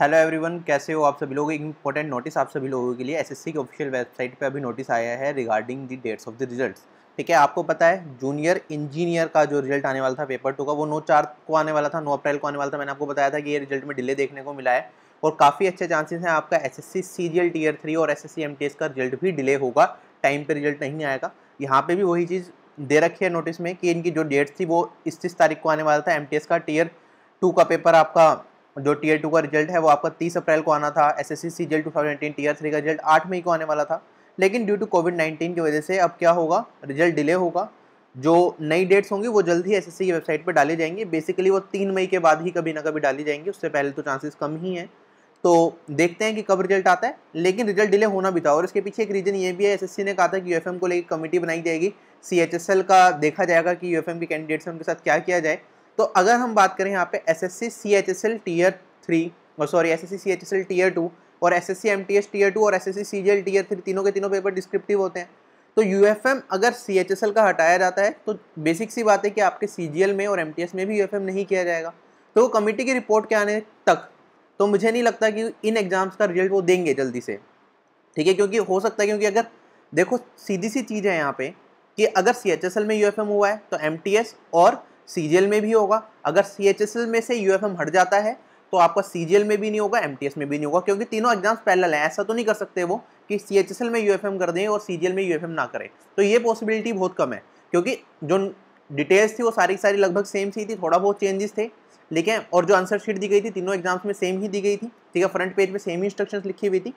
hello everyone कैसे हो आप सभी लोग एक इंपॉर्टेंट नोटिस आप सभी लोगों के लिए एसएससी की ऑफिशियल वेबसाइट पे अभी नोटिस आया है regarding the dates of the results ठीक है आपको पता है जूनियर इंजीनियर का जो रिजल्ट आने वाला था पेपर टू का वो नौ चार को आने वाला था नौ अप्रैल को आने वाला था मैंने आपको बताया था कि ये रिजल्ट में डिले देखने को मिला है और काफ़ी अच्छे चांसेस हैं आपका S S C C tier three और S S C M T S का रिजल्ट भी डिले होगा टाइम पर रिजल्ट नहीं आएगा यहाँ पर भी वही चीज़ दे रखी है नोटिस में कि इनकी जो डेट्स थी वो इकतीस तारीख को आने वाला था एम टी एस का टीयर टू का पेपर आपका जो टीयर टू का रिजल्ट है वो आपका तीस अप्रैल को आना था S S C C two tier three का रिजल्ट आठ मई को आने वाला था लेकिन ड्यू टू कोविड नाइन्टीन की वजह से अब क्या होगा रिजल्ट डिले होगा जो नई डेट्स होंगी वो जल्द ही एस की वेबसाइट पर डाली जाएंगी बेसिकली वो तीन मई के बाद ही कभी ना कभी डाली जाएंगी उससे पहले तो चांसेस कम ही हैं तो देखते हैं कि कब रिजल्ट आता है लेकिन रिजल्ट डिले होना भी था और इसके पीछे एक रीज़न ये भी है एसएससी ने कहा था कि यूएफएम को लेकर कमेटी बनाई जाएगी सीएचएसएल का देखा जाएगा कि यूएफएम के कैंडिडेट्स हैं उनके साथ क्या किया जाए तो अगर हम बात करें यहाँ पे S S C C H S L tier three और sorry S S C C H S L tier two और S S C M T S tier two और S S C C G L tier three तीनों के तीनों paper descriptive होते हैं तो you F M अगर C H S L का हटाया जाता है तो बेसिक सी बात है कि आपके सी जी एल में और एम टी एस में भी यू एफ एम नहीं किया जाएगा तो कमेटी की रिपोर्ट के आने तक तो मुझे नहीं लगता कि इन एग्ज़ाम्स का रिजल्ट वो देंगे जल्दी से ठीक है क्योंकि हो सकता है क्योंकि अगर देखो सीधी सी चीज़ है यहाँ पे कि अगर सी एच एस एल में यू एफ एम हुआ है तो एम टी एस और सी में भी होगा अगर सी में से यू हट जाता है तो आपका सी में भी नहीं होगा एम में भी नहीं होगा क्योंकि तीनों एग्जाम्स पैरेलल हैं ऐसा तो नहीं कर सकते वो कि सी में यू कर दें और सी में यू ना करें तो ये पॉसिबिलिटी बहुत कम है क्योंकि जो डिटेल्स थी वो सारी सारी लगभग सेम सी थी थोड़ा बहुत चेंजेस थे लेकिन और जो आंसर शीट दी गई थी तीनों एग्जाम्स में सेम ही दी गई थी ठीक है फ्रंट पेज पे सेम ही इंस्ट्रक्शंस लिखी हुई थी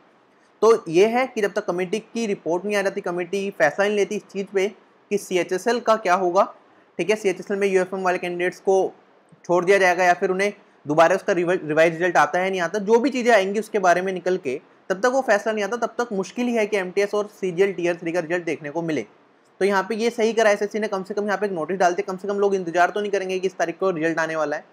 तो ये है कि जब तक कमेटी की रिपोर्ट नहीं आ जाती कमेटी फैसला नहीं लेती इस चीज़ पे कि सी का क्या होगा ठीक है सी में यू वाले कैंडिडेट्स को छोड़ दिया जाएगा या फिर उन्हें दोबारा उसका रिवाइज रिजल्ट आता है नहीं आता जो भी चीज़ें आएंगी उसके बारे में निकल के तब तक वो फैसला नहीं आता तब तक मुश्किल ही है कि एम और सी टीयर थ्री का रिजल्ट देखने को मिले तो यहाँ पे ये सही करा एस ने कम से कम यहाँ पे एक नोटिस डालते कम से कम लोग इंतजार तो नहीं करेंगे कि इस तारीख को रिजल्ट आने वाला है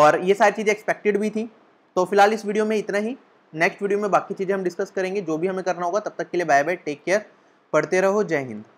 और ये सारी चीज़ें एक्सपेक्टेड भी थी तो फिलहाल इस वीडियो में इतना ही नेक्स्ट वीडियो में बाकी चीज़ें हम डिस्कस करेंगे जो भी हमें करना होगा तब तक के लिए बाय बाय टेक केयर पढ़ते रहो जय हिंद